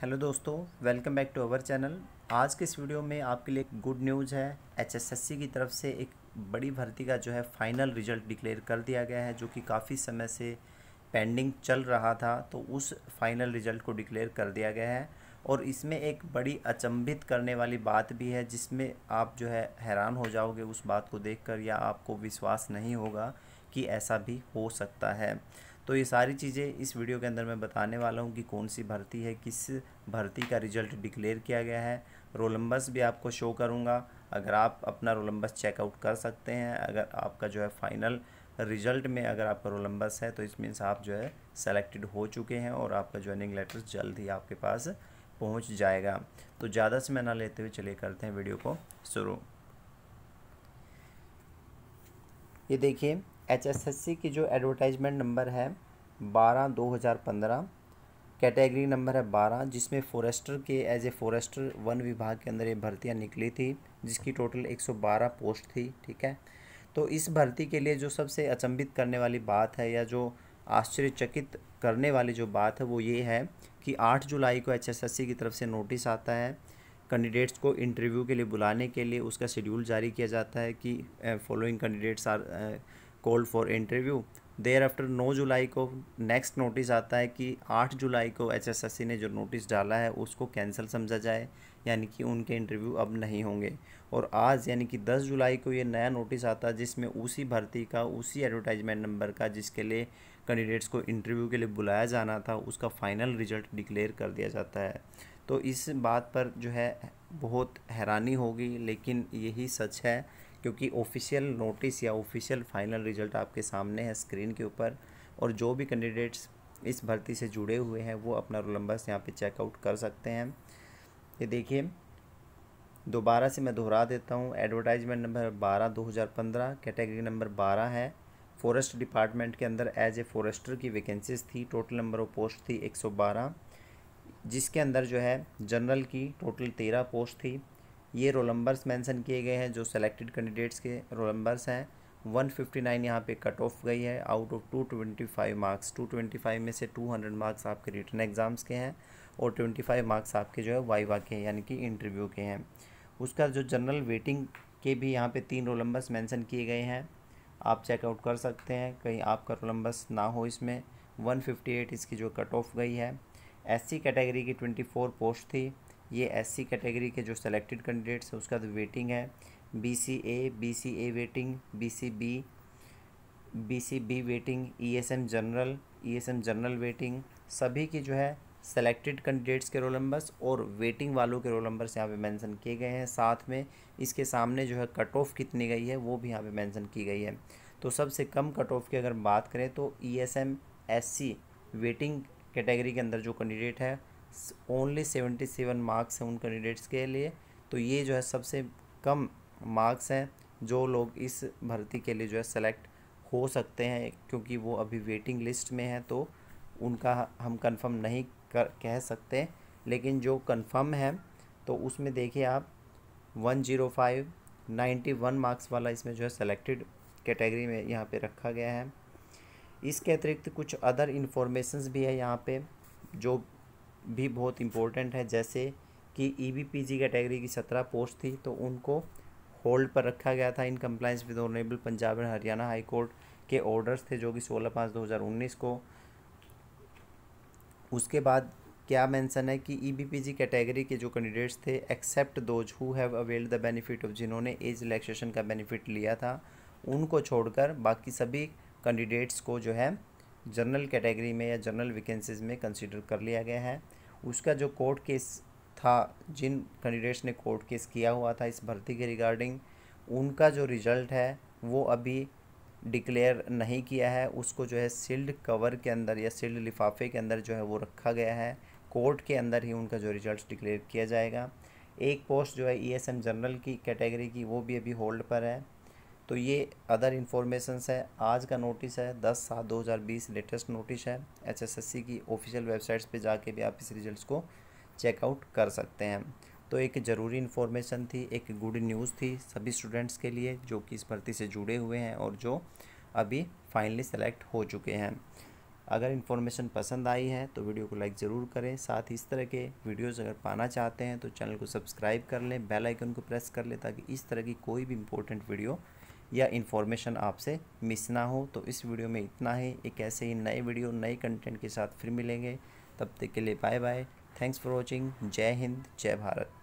hello दोस्तों welcome back to our channel आज के इस वीडियो में आपके लिए गुड न्यूज़ है एचएसएससी की तरफ से एक बड़ी भर्ती का जो है फाइनल रिजल्ट डिक्लेयर कर दिया गया है जो कि काफ़ी समय से पेंडिंग चल रहा था तो उस फाइनल रिजल्ट को डिक्लेयर कर दिया गया है और इसमें एक बड़ी अचंभित करने वाली बात भी है जिसमें आप जो है हैरान हो जाओगे उस बात को देख कर या आपको विश्वास नहीं होगा कि ऐसा भी हो सकता है तो ये सारी चीज़ें इस वीडियो के अंदर मैं बताने वाला हूँ कि कौन सी भर्ती है किस भर्ती का रिजल्ट डिक्लेयर किया गया है रोल नंबर्स भी आपको शो करूँगा अगर आप अपना रोल नंबर्स चेकआउट कर सकते हैं अगर आपका जो है फाइनल रिजल्ट में अगर आपका रोल नंबर्स है तो इस मीन्स आप जो है सेलेक्टेड हो चुके हैं और आपका ज्वाइनिंग लेटर जल्द ही आपके पास पहुंच जाएगा तो ज़्यादा समय ना लेते हुए चलिए करते हैं वीडियो को शुरू ये देखिए एचएसएससी की जो एडवर्टाइजमेंट नंबर है बारह दो हज़ार पंद्रह कैटेगरी नंबर है बारह जिसमें फॉरेस्टर के एज ए फॉरेस्टर वन विभाग के अंदर ये भर्तियाँ निकली थी जिसकी टोटल एक सौ बारह पोस्ट थी ठीक है तो इस भर्ती के लिए जो सबसे अचंभित करने वाली बात है या जो आश्चर्यचकित करने वाली जो बात है वो ये है कि आठ जुलाई को सी की तरफ से नोटिस आता है कैंडिडेट्स को इंटरव्यू के लिए बुलाने के लिए उसका शेड्यूल जारी किया जाता है कि following candidates are call for interview there after नौ जुलाई को नेक्स्ट नोटिस आता है कि आठ जुलाई को एच ने जो नोटिस डाला है उसको कैंसिल समझा जाए यानी कि उनके इंटरव्यू अब नहीं होंगे और आज यानी कि दस जुलाई को ये नया नोटिस आता है जिसमें उसी भर्ती का उसी एडवर्टाइजमेंट नंबर का जिसके लिए कैंडिडेट्स को इंटरव्यू के लिए बुलाया जाना था उसका फाइनल रिजल्ट डिक्लेयर कर दिया जाता है तो इस बात पर जो है बहुत हैरानी होगी लेकिन यही सच है क्योंकि ऑफिशियल नोटिस या ऑफिशियल फाइनल रिजल्ट आपके सामने है स्क्रीन के ऊपर और जो भी कैंडिडेट्स इस भर्ती से जुड़े हुए हैं वो अपना रोल नंबर्स यहाँ पर चेकआउट कर सकते हैं ये देखिए दोबारा से मैं दोहरा देता हूँ एडवर्टाइजमेंट नंबर बारह दो हज़ार पंद्रह कैटेगरी नंबर बारह है फॉरेस्ट डिपार्टमेंट के अंदर एज ए फॉरेस्टर की वैकेंसीज थी टोटल नंबर ऑफ पोस्ट थी एक सौ बारह जिसके अंदर जो है जनरल की टोटल तेरह पोस्ट थी ये रोल नंबर्स मेंशन किए गए हैं जो सेलेक्टेड कैंडिडेट्स के रोल नंबर्स हैं 159 फिफ्टी नाइन यहाँ पर कट ऑफ गई है आउट ऑफ 225 मार्क्स 225 में से 200 मार्क्स आपके रिटर्न एग्ज़ाम्स के हैं और 25 मार्क्स आपके जो है वाइवा के हैं यानी कि इंटरव्यू के हैं उसका जो जनरल वेटिंग के भी यहाँ पे तीन रोल नंबर्स मैंसन किए गए हैं आप चेकआउट कर सकते हैं कहीं आपका रोल नंबर्स ना हो इसमें एट इसकी जो कट ऑफ गई है सी कैटेगरी की फोर पोस्ट थी ये एस कैटेगरी के जो सेलेक्टेड कैंडिडेट्स हैं उसका वेटिंग तो है B C A B C A waiting B C B B C B waiting E S M general E S M general waiting सभी की जो है सेलेक्टेड कैंडिडेट्स के रोल नंबर्स और वेटिंग वालों के रोल नंबर्स यहाँ पे मेंशन किए गए हैं साथ में इसके सामने जो है कट ऑफ कितनी गई है वो भी यहाँ पे मेंशन की गई है तो सबसे कम कट ऑफ की अगर बात करें तो E S M S C waiting category के अंदर जो कैंडिडेट है ओनली सेवेंटी सेवन मार्क्स हैं उन कैंडिडेट्स के लिए तो ये जो है सबसे कम मार्क्स हैं जो लोग इस भर्ती के लिए जो है सेलेक्ट हो सकते हैं क्योंकि वो अभी वेटिंग लिस्ट में है तो उनका हम कंफर्म नहीं कर कह सकते लेकिन जो कंफर्म है तो उसमें देखिए आप one zero five ninety one marks वाला इसमें जो है सेलेक्टेड कैटेगरी में यहाँ पे रखा गया है इसके अतिरिक्त कुछ अदर इन्फॉर्मेशंस भी है यहाँ पे जो भी बहुत इम्पोर्टेंट है जैसे कि E B P G category की सत्रह पोस्ट थी तो उनको होल्ड पर रखा गया था in compliance with honourable Punjab and Haryana high court के ऑर्डर्स थे जो कि सोलह पाँच दो हज़ार उन्नीस को उसके बाद क्या मेंशन है कि E B P G category के जो कैंडिडेट्स थे except those who have availed the benefit of जिन्होंने एज रिलैक्सेशन का बेनिफिट लिया था उनको छोड़कर बाकी सभी कैंडिडेट्स को जो है जनरल कैटेगरी में या जनरल वैकेंसीज में कंसिडर कर लिया गया है उसका जो कोर्ट केस था जिन कैंडिडेट्स ने कोर्ट केस किया हुआ था इस भर्ती के रिगार्डिंग उनका जो रिज़ल्ट है वो अभी डिक्लेयर नहीं किया है उसको जो है सील्ड कवर के अंदर या सील्ड लिफाफे के अंदर जो है वो रखा गया है कोर्ट के अंदर ही उनका जो रिज़ल्ट डिक्लेयर किया जाएगा एक पोस्ट जो है ई e जनरल की कैटेगरी की वो भी अभी होल्ड पर है तो ये अदर इन्फॉर्मेशन है आज का नोटिस है दस सात दो हज़ार बीस लेटेस्ट नोटिस है एचएसएससी की ऑफिशियल वेबसाइट्स पे जाके भी आप इस रिजल्ट्स को चेकआउट कर सकते हैं तो एक ज़रूरी इन्फॉर्मेशन थी एक गुड न्यूज़ थी सभी स्टूडेंट्स के लिए जो कि इस भर्ती से जुड़े हुए हैं और जो अभी फाइनली सेलेक्ट हो चुके हैं अगर इन्फॉर्मेशन पसंद आई है तो वीडियो को लाइक ज़रूर करें साथ ही इस तरह के वीडियोस अगर पाना चाहते हैं तो चैनल को सब्सक्राइब कर लें बेल आइकन को प्रेस कर लें ताकि इस तरह की कोई भी इंपॉर्टेंट वीडियो या इन्फॉर्मेशन आपसे मिस ना हो तो इस वीडियो में इतना ही एक ऐसे ही नए वीडियो नए कंटेंट के साथ फिर मिलेंगे तब तक के लिए bye bye thanks for watching जय हिंद जय भारत